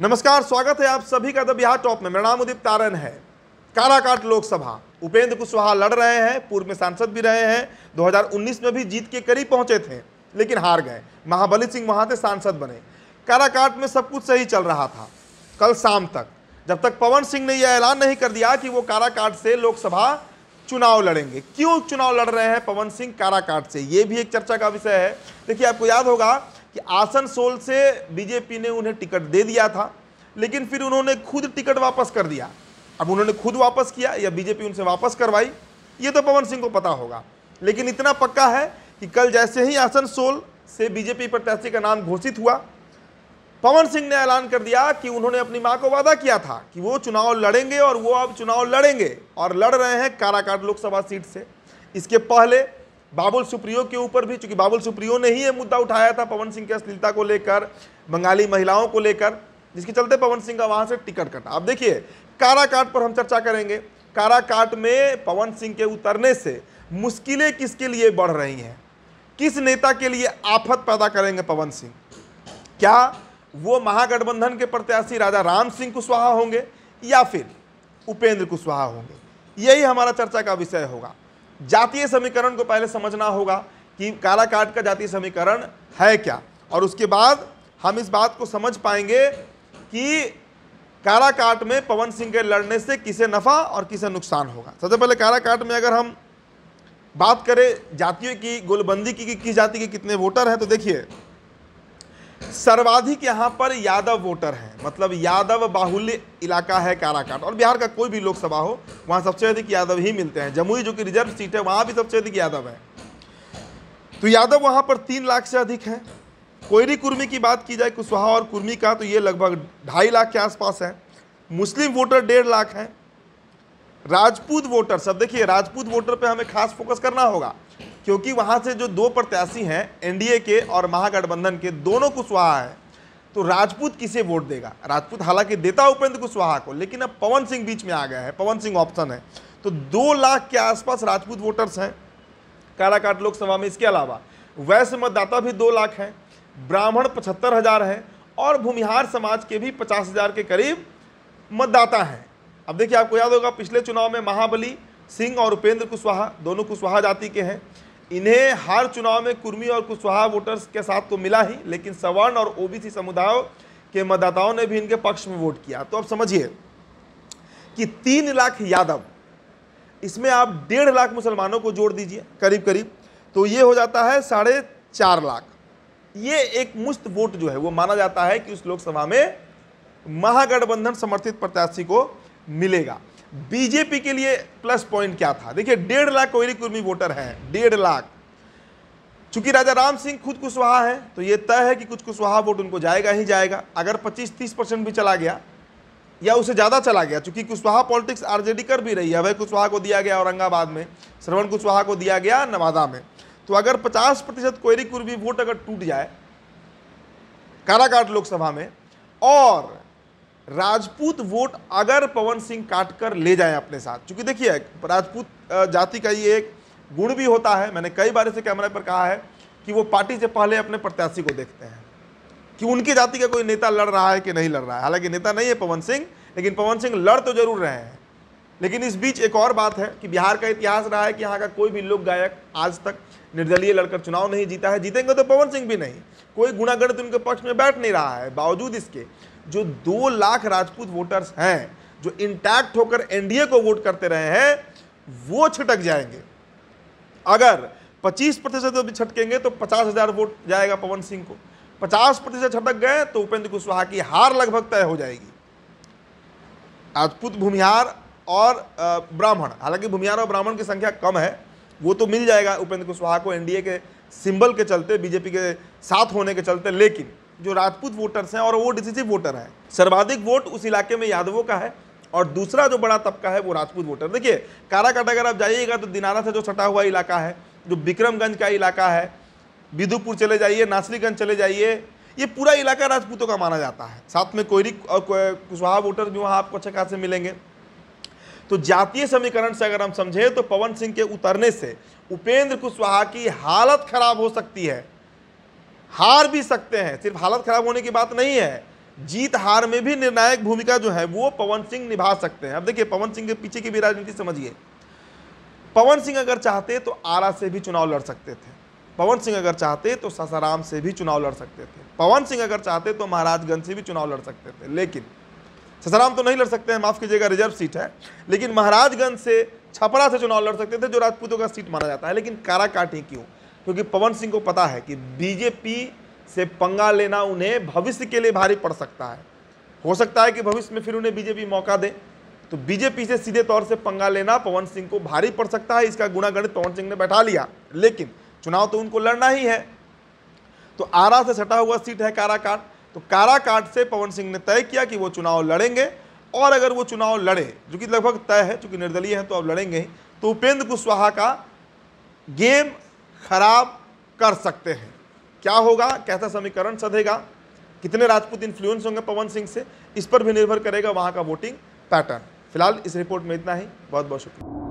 नमस्कार स्वागत है आप सभी का द बिहार टॉप में मेरा नाम उदीप तारन है काराकाट लोकसभा उपेंद्र कुशवाहा लड़ रहे हैं पूर्व में सांसद भी रहे हैं 2019 में भी जीत के करीब पहुंचे थे लेकिन हार गए महाबली सिंह वहां से सांसद बने काराकाट में सब कुछ सही चल रहा था कल शाम तक जब तक पवन सिंह ने यह ऐलान नहीं कर दिया कि वो काराकाट से लोकसभा चुनाव लड़ेंगे क्यों चुनाव लड़ रहे हैं पवन सिंह काराकाट से ये भी एक चर्चा का विषय है देखिए आपको याद होगा कि आसनसोल से बीजेपी ने उन्हें टिकट दे दिया था लेकिन फिर उन्होंने खुद टिकट वापस कर दिया अब उन्होंने खुद वापस किया या बीजेपी उनसे वापस करवाई ये तो पवन सिंह को पता होगा लेकिन इतना पक्का है कि कल जैसे ही आसनसोल से बीजेपी प्रत्याशी का नाम घोषित हुआ पवन सिंह ने ऐलान कर दिया कि उन्होंने अपनी माँ को वादा किया था कि वो चुनाव लड़ेंगे और वो अब चुनाव लड़ेंगे और लड़ रहे हैं काराकाट लोकसभा सीट से इसके पहले बाबुल सुप्रियो के ऊपर भी चूंकि बाबुल सुप्रियो ने ही ये मुद्दा उठाया था पवन सिंह की अश्लीलता को लेकर बंगाली महिलाओं को लेकर जिसके चलते पवन सिंह का वहाँ से टिकट कटा अब देखिए काराकाट पर हम चर्चा करेंगे काराकाट में पवन सिंह के उतरने से मुश्किलें किसके लिए बढ़ रही हैं किस नेता के लिए आफत पैदा करेंगे पवन सिंह क्या वो महागठबंधन के प्रत्याशी राजा राम सिंह कुशवाहा होंगे या फिर उपेंद्र कुशवाहा होंगे यही हमारा चर्चा का विषय होगा जातीय समीकरण को पहले समझना होगा कि कालाकाट का जातीय समीकरण है क्या और उसके बाद हम इस बात को समझ पाएंगे कि काराकाट में पवन सिंह के लड़ने से किसे नफ़ा और किसे नुकसान होगा सबसे पहले काराकाट में अगर हम बात करें जातियों की गोलबंदी की कि किस जाति के कितने वोटर हैं तो देखिए सर्वाधिक यहाँ पर यादव वोटर हैं मतलब यादव बाहुल्य इलाका है काराकाट और बिहार का कोई भी लोकसभा हो वहाँ सबसे अधिक यादव ही मिलते हैं जमुई जो कि रिजर्व सीट है वहाँ भी सबसे अधिक यादव है तो यादव वहाँ पर तीन लाख से अधिक हैं कोयरी कुर्मी की बात की जाए कुशवाहा और कुर्मी का तो ये लगभग ढाई लाख के आसपास है मुस्लिम वोटर डेढ़ लाख हैं राजपूत वोटर सब देखिए राजपूत वोटर पर हमें खास फोकस करना होगा क्योंकि वहाँ से जो दो प्रत्याशी हैं एनडीए के और महागठबंधन के दोनों कुशवाहा हैं तो राजपूत किसे वोट देगा राजपूत हालांकि देता उपेंद्र कुशवाहा को लेकिन अब पवन सिंह बीच में आ गया है पवन सिंह ऑप्शन है तो दो लाख के आसपास राजपूत वोटर्स हैं काराकाट लोकसभा में इसके अलावा वैश्य मतदाता भी दो लाख हैं ब्राह्मण पचहत्तर हज़ार हैं और भूमिहार समाज के भी पचास हज़ार के करीब मतदाता हैं अब देखिए आपको याद होगा पिछले चुनाव में महाबली सिंह और उपेंद्र कुशवाहा दोनों कुशवाहा जाति के हैं इन्हें हर चुनाव में कुर्मी और कुशवाहा वोटर्स के साथ तो मिला ही लेकिन सवर्ण और ओबीसी समुदाय के मतदाताओं ने भी इनके पक्ष में वोट किया तो अब समझिए कि तीन लाख यादव इसमें आप डेढ़ लाख मुसलमानों को जोड़ दीजिए करीब करीब तो ये हो जाता है साढ़े चार लाख ये एक मुश्त वोट जो है वो माना जाता है कि उस लोकसभा में महागठबंधन समर्थित प्रत्याशी को मिलेगा बीजेपी के लिए प्लस पॉइंट क्या था देखिए डेढ़ लाख कोयली कुर्मी वोटर हैं डेढ़ लाख चूंकि राजा राम सिंह खुद कुशवाहा है तो ये तय है कि कुछ कुशवाहा वोट उनको जाएगा ही जाएगा अगर 25-30 परसेंट भी चला गया या उसे ज़्यादा चला गया चूंकि कुशवाहा पॉलिटिक्स आरजेडी कर भी रही है अभय कुशवाहा को दिया गया औरंगाबाद में श्रवण कुशवाहा को दिया गया नवादा में तो अगर पचास प्रतिशत कोयरी कुर्मी वोट अगर टूट जाए काराकाट लोकसभा में और राजपूत वोट अगर पवन सिंह काट कर ले जाए अपने साथ क्योंकि देखिए राजपूत जाति का ये एक गुण भी होता है मैंने कई बार इसे कैमरे पर कहा है कि वो पार्टी से पहले अपने प्रत्याशी को देखते हैं कि उनकी जाति का कोई नेता लड़ रहा है कि नहीं लड़ रहा है हालांकि नेता नहीं है पवन सिंह लेकिन पवन सिंह लड़ तो जरूर रहे हैं लेकिन इस बीच एक और बात है कि बिहार का इतिहास रहा है कि यहाँ का कोई भी लोक गायक आज तक निर्दलीय लड़कर चुनाव नहीं जीता है जीतेंगे तो पवन सिंह भी नहीं कोई तो उनके पक्ष में बैठ नहीं रहा है बावजूद इसके जो दो लाख राजपूत वोटर्स हैं जो इंटैक्ट होकर एनडीए को वोट करते रहे हैं वो छिटक जाएंगे अगर 25 प्रतिशत भी छटकेंगे तो पचास हजार वोट जाएगा पवन सिंह को 50 प्रतिशत छटक गए तो उपेंद्र कुशवाहा की हार लगभग तय हो जाएगी राजपूत भूमिहार और ब्राह्मण हालांकि भूमिहार और ब्राह्मण की संख्या कम है वो तो मिल जाएगा उपेंद्र कुशवाहा को एनडीए के सिंबल के चलते बीजेपी के साथ होने के चलते लेकिन जो राजपूत वोटर्स हैं और वो डिसिसिव वोटर हैं सर्वाधिक वोट उस इलाके में यादवों का है और दूसरा जो बड़ा तबका है वो राजपूत वोटर देखिए काराकाट अगर आप जाइएगा तो दिनारा से जो सटा हुआ इलाका है जो बिक्रमगंज का इलाका है बिदुपुर चले जाइए नासरीगंज चले जाइए ये पूरा इलाका राजपूतों का माना जाता है साथ में कोयरी और कुशवाहा वोटर भी वहाँ आपको अच्छे खासे मिलेंगे तो जातीय समीकरण से अगर हम समझें तो पवन सिंह के उतरने से उपेंद्र कुशवाहा की हालत खराब हो सकती है हार भी सकते हैं सिर्फ हालत खराब होने की बात नहीं है जीत हार में भी निर्णायक भूमिका जो है वो पवन सिंह निभा सकते हैं अब देखिए पवन सिंह के पीछे की भी राजनीति समझिए पवन सिंह अगर चाहते तो आरा से भी चुनाव लड़ सकते थे पवन सिंह अगर चाहते तो सासाराम से भी चुनाव लड़ सकते थे पवन सिंह अगर चाहते तो महाराजगंज से भी चुनाव लड़ सकते थे लेकिन ससाराम तो नहीं लड़ सकते हैं माफ़ कीजिएगा रिजर्व सीट है लेकिन महाराजगंज से छपरा से चुनाव लड़ सकते थे जो राजपूतों का सीट माना जाता है लेकिन काराकाटी क्यों क्योंकि पवन सिंह को पता है कि बीजेपी से पंगा लेना उन्हें भविष्य के लिए भारी पड़ सकता है हो सकता है कि भविष्य में फिर उन्हें बीजेपी मौका दे तो बीजेपी से सीधे तौर से पंगा लेना पवन सिंह को भारी पड़ सकता है इसका गुणागणित पवन सिंह ने बैठा लिया लेकिन चुनाव तो उनको लड़ना ही है तो आरा से सटा हुआ सीट है काराकाट तो काराकाट से पवन सिंह ने तय किया कि वो चुनाव लड़ेंगे और अगर वो चुनाव लड़े जो कि लगभग तय है चूंकि निर्दलीय हैं तो अब लड़ेंगे ही तो उपेंद्र कुशवाहा का गेम खराब कर सकते हैं क्या होगा कैसा समीकरण सधेगा कितने राजपूत इन्फ्लुएंस होंगे पवन सिंह से इस पर भी निर्भर करेगा वहाँ का वोटिंग पैटर्न फिलहाल इस रिपोर्ट में इतना ही बहुत बहुत शुक्रिया